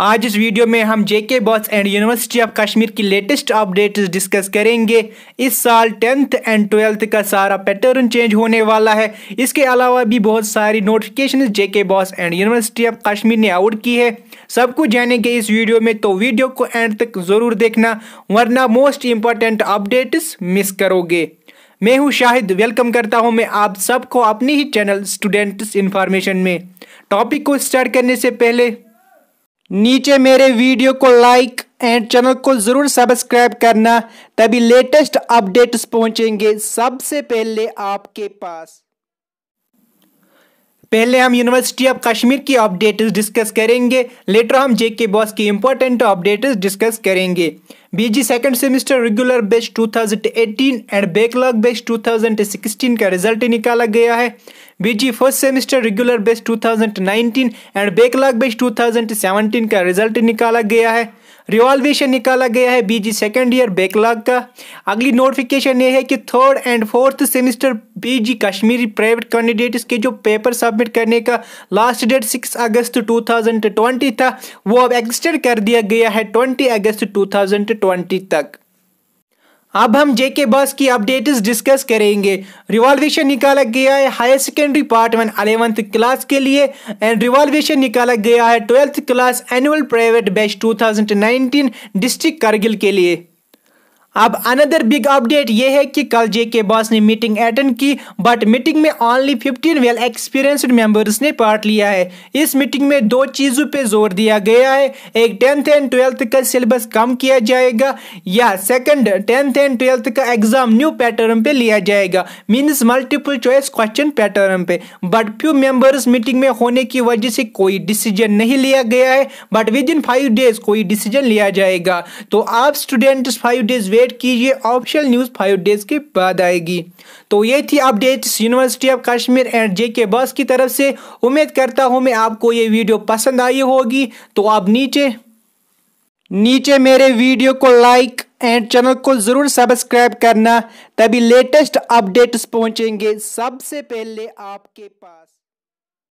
आज इस वीडियो में हम J K BOSE and university of Kashmir की लेटेस्ट अपडेट्स डिस्कस करेंगे इस साल टेंथ एंड ट्वेल्थ का सारा पैटर्न चेंज होने वाला है इसके अलावा भी बहुत सारी notification J K BOSE and university of Kashmir ने आउट की है सब कुछ जानेंगे इस वीडियो में तो वीडियो को एंड तक ज़रूर देखना वरना मोस्ट इम्पॉर्टेंट अपडेट्स मिस करोगे मैं हूं शाहिद वेलकम करता हूं मैं आप सबको अपने ही चैनल स्टूडेंट्स इन्फॉर्मेशन में टॉपिक को स्टार्ट करने से पहले नीचे मेरे वीडियो को लाइक एंड चैनल को ज़रूर सब्सक्राइब करना तभी लेटेस्ट अपडेट्स पहुंचेंगे सबसे पहले आपके पास पहले हम यूनिवर्सिटी ऑफ कश्मीर की अपडेट्स डिस्कस करेंगे लेटर हम जे के बॉस की इंपॉर्टेंट अपडेट्स डिस्कस करेंगे B G second semester regular batch 2018 and backlog batch 2016 का रिजल्ट निकाला गया है B G first semester regular batch 2019 and backlog batch 2017 का रिजल्ट निकाला गया है रिवॉल्वेशन निकाला गया है बीजी सेकेंड ईयर बैकलॉग का अगली नोटिफिकेशन ये है कि third and fourth semester BG Kashmiri private candidates के जो पेपर सबमिट करने का लास्ट डेट सिक्स अगस्त 2020 था वो अब एक्सटेंड कर दिया गया है ट्वेंटी अगस्त 2020 तक अब हम जेके बस की अपडेट्स डिस्कस करेंगे रिवॉल्वेशन निकाला गया है higher secondary part one eleventh class के लिए एंड रिवॉल्वेशन निकाला गया है twelfth class annual private batch 2019 district Kargil के लिए अब अनदर बिग अपडेट ये है कि कल जे के बॉस ने मीटिंग अटेंड की बट मीटिंग में ओनली 15 वेल एक्सपीरियंस्ड मेंबर्स ने पार्ट लिया है इस मीटिंग में दो चीज़ों पे जोर दिया गया है एक टेंथ एंड ट्वेल्थ का सिलेबस कम किया जाएगा या सेकंड टेंथ एंड ट्वेल्थ का एग्जाम न्यू पैटर्न पे लिया जाएगा means multiple choice question pattern पे बट फ्यू मेम्बर्स मीटिंग में होने की वजह से कोई डिसीजन नहीं लिया गया है but within five days कोई डिसीजन लिया जाएगा तो आप students five days wait update कीजिए ऑफिशियल न्यूज़ फाइव डेज़ के बाद आएगी तो ये थी updates university of Kashmir and J K BOSE की तरफ से उम्मीद करता हूँ मैं आपको ये वीडियो पसंद आई होगी तो आप नीचे नीचे मेरे वीडियो को लाइक एंड चैनल को ज़रूर सब्सक्राइब करना तभी लेटेस्ट अपडेट्स पहुंचेंगे सबसे पहले आपके पास